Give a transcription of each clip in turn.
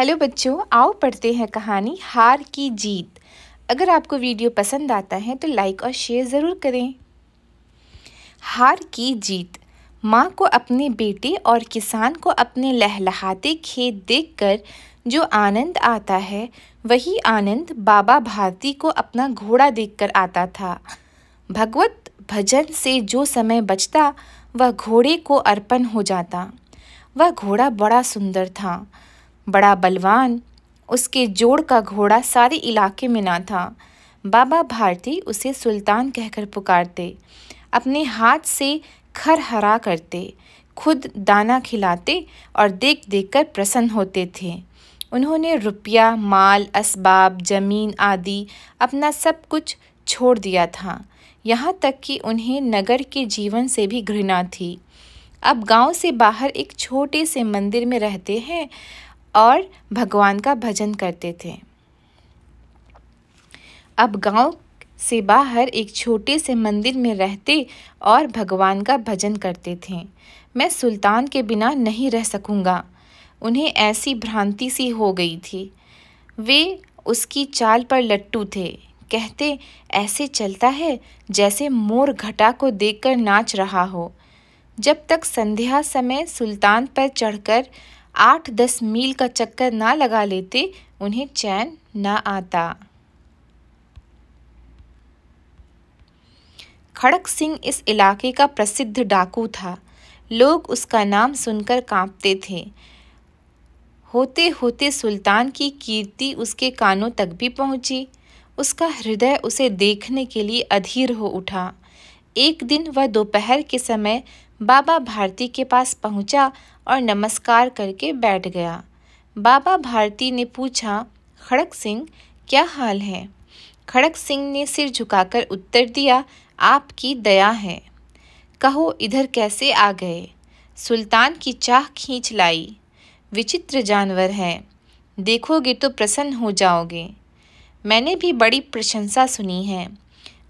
hello बच्चों आओ पढ़ते हैं कहानी हार की जीत अगर आपको वीडियो पसंद आता है तो लाइक और शेयर ज़रूर करें हार की जीत माँ को अपने बेटे और किसान को अपने लहलहाते खेत देखकर जो आनंद आता है वही आनंद बाबा भारती को अपना घोड़ा देखकर आता था भगवत भजन से जो समय बचता वह घोड़े को अर्पण हो जाता वह घोड़ा बड़ा सुंदर था बड़ा बलवान उसके जोड़ का घोड़ा सारे इलाके में ना था बाबा भारती उसे सुल्तान कहकर पुकारते अपने हाथ से खर हरा करते खुद दाना खिलाते और देख देख कर प्रसन्न होते थे उन्होंने रुपया माल असबाब जमीन आदि अपना सब कुछ छोड़ दिया था यहाँ तक कि उन्हें नगर के जीवन से भी घृणा थी अब गांव से बाहर एक छोटे से मंदिर में रहते हैं और भगवान का भजन करते थे अब गांव से बाहर एक छोटे से मंदिर में रहते और भगवान का भजन करते थे मैं सुल्तान के बिना नहीं रह सकूँगा उन्हें ऐसी भ्रांति सी हो गई थी वे उसकी चाल पर लट्टू थे कहते ऐसे चलता है जैसे मोर घटा को देखकर नाच रहा हो जब तक संध्या समय सुल्तान पर चढ़कर आठ दस मील का चक्कर ना लगा लेते उन्हें चैन ना आता खड़क सिंह इस इलाके का प्रसिद्ध डाकू था लोग उसका नाम सुनकर कांपते थे होते होते सुल्तान की कीर्ति उसके कानों तक भी पहुंची उसका हृदय उसे देखने के लिए अधीर हो उठा एक दिन वह दोपहर के समय बाबा भारती के पास पहुंचा और नमस्कार करके बैठ गया बाबा भारती ने पूछा खड़क सिंह क्या हाल है खड़क सिंह ने सिर झुकाकर उत्तर दिया आपकी दया है कहो इधर कैसे आ गए सुल्तान की चाह खींच लाई विचित्र जानवर है देखोगे तो प्रसन्न हो जाओगे मैंने भी बड़ी प्रशंसा सुनी है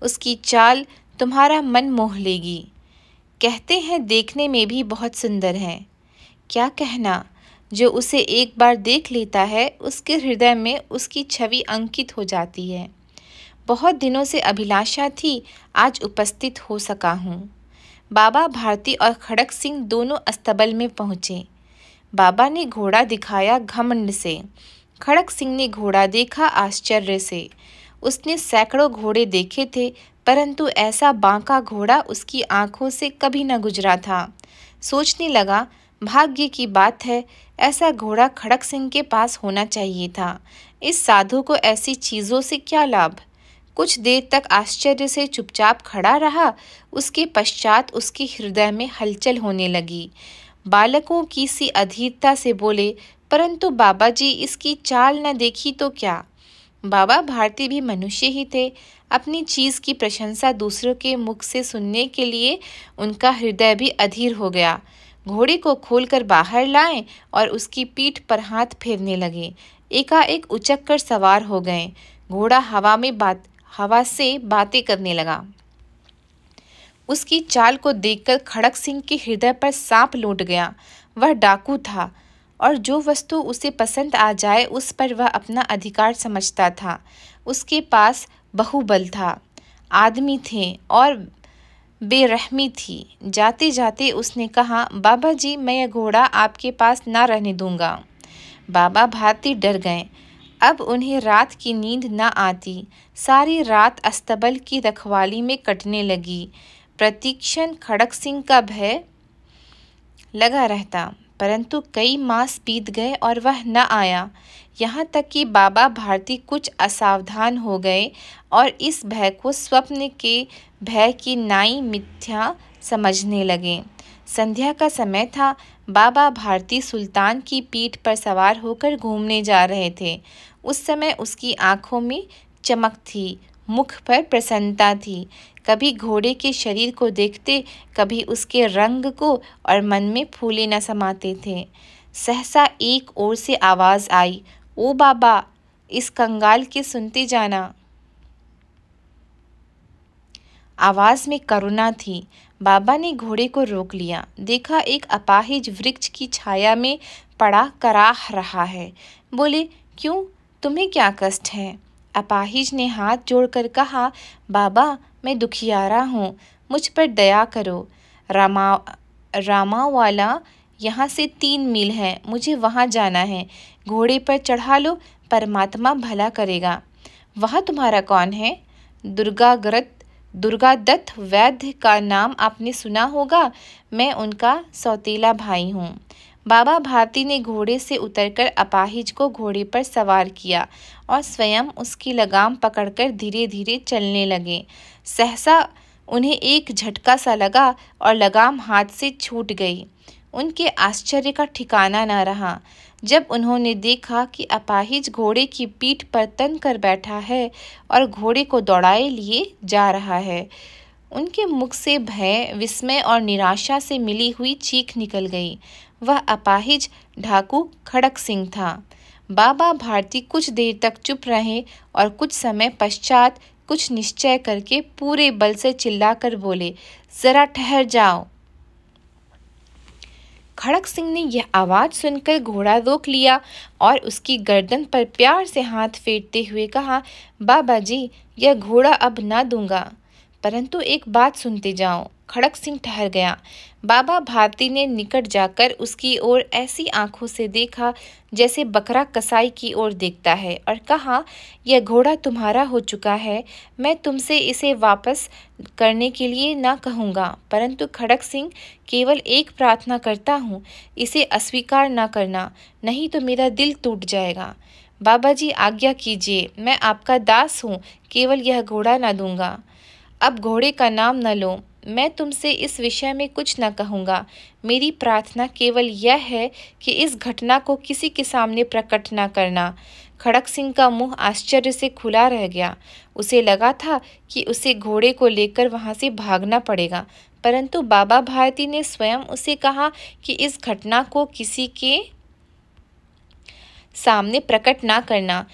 उसकी चाल तुम्हारा मन मोह लेगी कहते हैं देखने में भी बहुत सुंदर हैं क्या कहना जो उसे एक बार देख लेता है उसके हृदय में उसकी छवि अंकित हो जाती है बहुत दिनों से अभिलाषा थी आज उपस्थित हो सका हूँ बाबा भारती और खड़क सिंह दोनों अस्तबल में पहुँचे बाबा ने घोड़ा दिखाया घमंड से खड़क सिंह ने घोड़ा देखा आश्चर्य से उसने सैकड़ों घोड़े देखे थे परंतु ऐसा बांका घोड़ा उसकी आंखों से कभी न गुजरा था सोचने लगा भाग्य की बात है ऐसा घोड़ा खड़क सिंह के पास होना चाहिए था इस साधु को ऐसी चीज़ों से क्या लाभ कुछ देर तक आश्चर्य से चुपचाप खड़ा रहा उसके पश्चात उसके हृदय में हलचल होने लगी बालकों की सी अधीरता से बोले परंतु बाबा जी इसकी चाल न देखी तो क्या बाबा भारती भी मनुष्य ही थे अपनी चीज़ की प्रशंसा दूसरों के मुख से सुनने के लिए उनका हृदय भी अधीर हो गया घोड़े को खोलकर बाहर लाए और उसकी पीठ पर हाथ फेरने लगे एकाएक उचक कर सवार हो गए घोड़ा हवा में बात हवा से बातें करने लगा उसकी चाल को देखकर खड़क सिंह के हृदय पर सांप लौट गया वह डाकू था और जो वस्तु उसे पसंद आ जाए उस पर वह अपना अधिकार समझता था उसके पास बहुबल था आदमी थे और बेरहमी थी जाते जाते उसने कहा बाबा जी मैं यह घोड़ा आपके पास ना रहने दूंगा बाबा भाती डर गए अब उन्हें रात की नींद ना आती सारी रात अस्तबल की रखवाली में कटने लगी प्रतीक्षण खड़क सिंह का भय लगा रहता परंतु कई मास बीत गए और वह न आया यहाँ तक कि बाबा भारती कुछ असावधान हो गए और इस भय को स्वप्न के भय की नाई मिथ्या समझने लगे संध्या का समय था बाबा भारती सुल्तान की पीठ पर सवार होकर घूमने जा रहे थे उस समय उसकी आंखों में चमक थी मुख पर प्रसन्नता थी कभी घोड़े के शरीर को देखते कभी उसके रंग को और मन में फूले न समाते थे सहसा एक ओर से आवाज़ आई ओ बाबा इस कंगाल के सुनते जाना आवाज़ में करुणा थी बाबा ने घोड़े को रोक लिया देखा एक अपाहिज वृक्ष की छाया में पड़ा कराह रहा है बोले क्यों तुम्हें क्या कष्ट है अपाहिज ने हाथ जोड़कर कहा बाबा मैं दुखियारा हूँ मुझ पर दया करो रामा रामावाला यहाँ से तीन मील है मुझे वहाँ जाना है घोड़े पर चढ़ा लो परमात्मा भला करेगा वह तुम्हारा कौन है दुर्गाग्रत दुर्गा दत्त वैद्य का नाम आपने सुना होगा मैं उनका सौतीला भाई हूँ बाबा भारती ने घोड़े से उतरकर अपाहिज को घोड़े पर सवार किया और स्वयं उसकी लगाम पकड़कर धीरे धीरे चलने लगे सहसा उन्हें एक झटका सा लगा और लगाम हाथ से छूट गई उनके आश्चर्य का ठिकाना न रहा जब उन्होंने देखा कि अपाहिज घोड़े की पीठ पर तन कर बैठा है और घोड़े को दौड़ाए लिए जा रहा है उनके मुख से भय विस्मय और निराशा से मिली हुई चीख निकल गई वह अपाहिज ढाकू खड़क सिंह था बाबा भारती कुछ देर तक चुप रहे और कुछ समय पश्चात कुछ निश्चय करके पूरे बल से चिल्लाकर बोले जरा ठहर जाओ खड़क सिंह ने यह आवाज़ सुनकर घोड़ा रोक लिया और उसकी गर्दन पर प्यार से हाथ फेरते हुए कहा बाबा जी यह घोड़ा अब ना दूंगा परंतु एक बात सुनते जाओ खड़क सिंह ठहर गया बाबा भारती ने निकट जाकर उसकी ओर ऐसी आंखों से देखा जैसे बकरा कसाई की ओर देखता है और कहा यह घोड़ा तुम्हारा हो चुका है मैं तुमसे इसे वापस करने के लिए ना कहूँगा परंतु खड़क सिंह केवल एक प्रार्थना करता हूँ इसे अस्वीकार ना करना नहीं तो मेरा दिल टूट जाएगा बाबा जी आज्ञा कीजिए मैं आपका दास हूँ केवल यह घोड़ा ना दूंगा अब घोड़े का नाम न लो मैं तुमसे इस विषय में कुछ न कहूँगा मेरी प्रार्थना केवल यह है कि इस घटना को किसी के सामने प्रकट न करना खड़क सिंह का मुंह आश्चर्य से खुला रह गया उसे लगा था कि उसे घोड़े को लेकर वहाँ से भागना पड़ेगा परंतु बाबा भारती ने स्वयं उसे कहा कि इस घटना को किसी के सामने प्रकट ना करना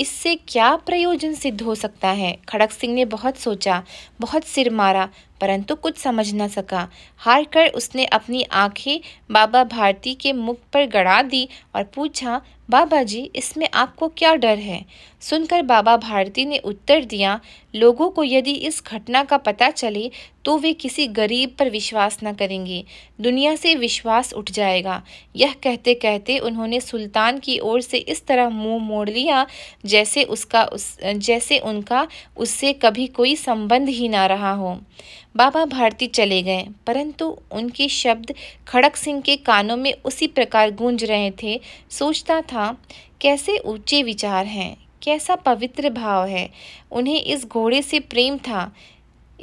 इससे क्या प्रयोजन सिद्ध हो सकता है खड़क सिंह ने बहुत सोचा बहुत सिर मारा परंतु कुछ समझ न सका हार कर उसने अपनी आंखें बाबा भारती के मुख पर गड़ा दी और पूछा बाबा जी इसमें आपको क्या डर है सुनकर बाबा भारती ने उत्तर दिया लोगों को यदि इस घटना का पता चले तो वे किसी गरीब पर विश्वास न करेंगे दुनिया से विश्वास उठ जाएगा यह कहते कहते उन्होंने सुल्तान की ओर से इस तरह मुंह मोड़ लिया जैसे उसका उस जैसे उनका उससे कभी कोई संबंध ही ना रहा हो बाबा भारती चले गए परंतु उनके शब्द खड़क सिंह के कानों में उसी प्रकार गूंज रहे थे सोचता था कैसे ऊंचे विचार हैं कैसा पवित्र भाव है उन्हें इस घोड़े से प्रेम था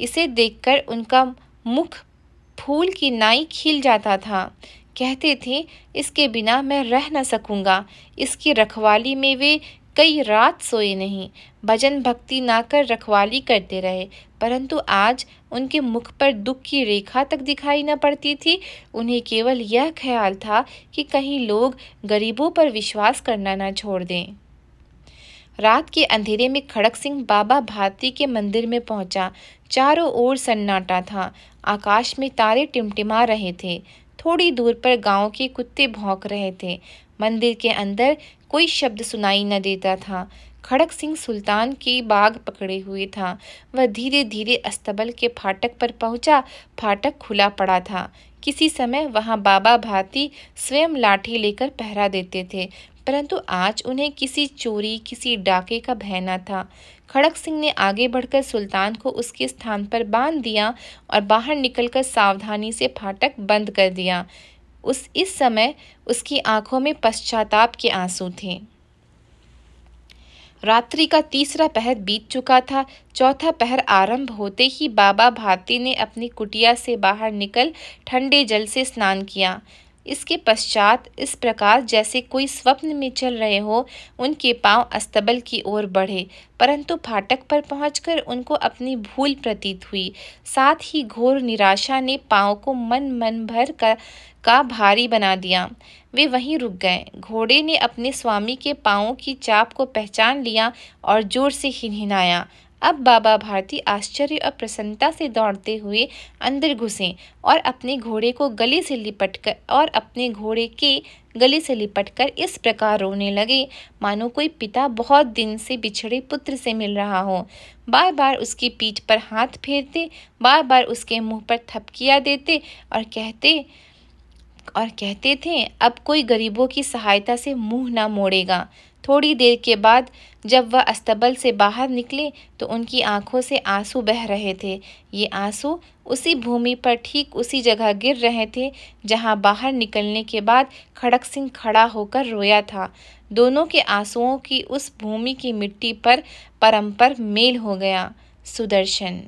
इसे देखकर उनका मुख फूल की नाई खिल जाता था कहते थे इसके बिना मैं रह न सकूंगा इसकी रखवाली में वे कई रात सोए नहीं भजन भक्ति ना कर रखवाली करते रहे परंतु आज उनके मुख पर दुख की रेखा तक दिखाई न पड़ती थी उन्हें केवल यह ख्याल था कि कहीं लोग गरीबों पर विश्वास करना ना छोड़ दें रात के अंधेरे में खड़क सिंह बाबा भारती के मंदिर में पहुंचा चारों ओर सन्नाटा था आकाश में तारे टिमटिमा रहे थे थोड़ी दूर पर गांव के कुत्ते भौंक रहे थे मंदिर के अंदर कोई शब्द सुनाई न देता था खड़क सिंह सुल्तान की बाग पकड़े हुए था वह धीरे धीरे अस्तबल के फाटक पर पहुंचा फाटक खुला पड़ा था किसी समय वहां बाबा भाती स्वयं लाठी लेकर पहरा देते थे परंतु आज उन्हें किसी चोरी किसी डाके का भय न था खड़क सिंह ने आगे बढ़कर सुल्तान को उसके स्थान पर बांध दिया और बाहर निकलकर सावधानी से फाटक बंद कर दिया उस इस समय उसकी आंखों में पश्चाताप के आंसू थे रात्रि का तीसरा पहर बीत चुका था चौथा पहर आरंभ होते ही बाबा भारती ने अपनी कुटिया से बाहर निकल ठंडे जल से स्नान किया इसके पश्चात इस प्रकार जैसे कोई स्वप्न में चल रहे हो उनके पांव अस्तबल की ओर बढ़े परंतु फाटक पर पहुंचकर उनको अपनी भूल प्रतीत हुई साथ ही घोर निराशा ने पांव को मन मन भर का का भारी बना दिया वे वहीं रुक गए घोड़े ने अपने स्वामी के पांवों की चाप को पहचान लिया और जोर से हिनहिनाया अब बाबा भारती आश्चर्य और प्रसन्नता से दौड़ते हुए अंदर घुसे और अपने घोड़े को गले से लिपट कर और अपने घोड़े के गले से लिपट कर इस प्रकार रोने लगे मानो कोई पिता बहुत दिन से बिछड़े पुत्र से मिल रहा हो बार बार उसकी पीठ पर हाथ फेरते बार बार उसके मुंह पर थपकिया देते और कहते और कहते थे अब कोई गरीबों की सहायता से मुंह ना मोड़ेगा थोड़ी देर के बाद जब वह अस्तबल से बाहर निकले तो उनकी आंखों से आंसू बह रहे थे ये आंसू उसी भूमि पर ठीक उसी जगह गिर रहे थे जहां बाहर निकलने के बाद खड़क सिंह खड़ा होकर रोया था दोनों के आंसुओं की उस भूमि की मिट्टी पर परम पर मेल हो गया सुदर्शन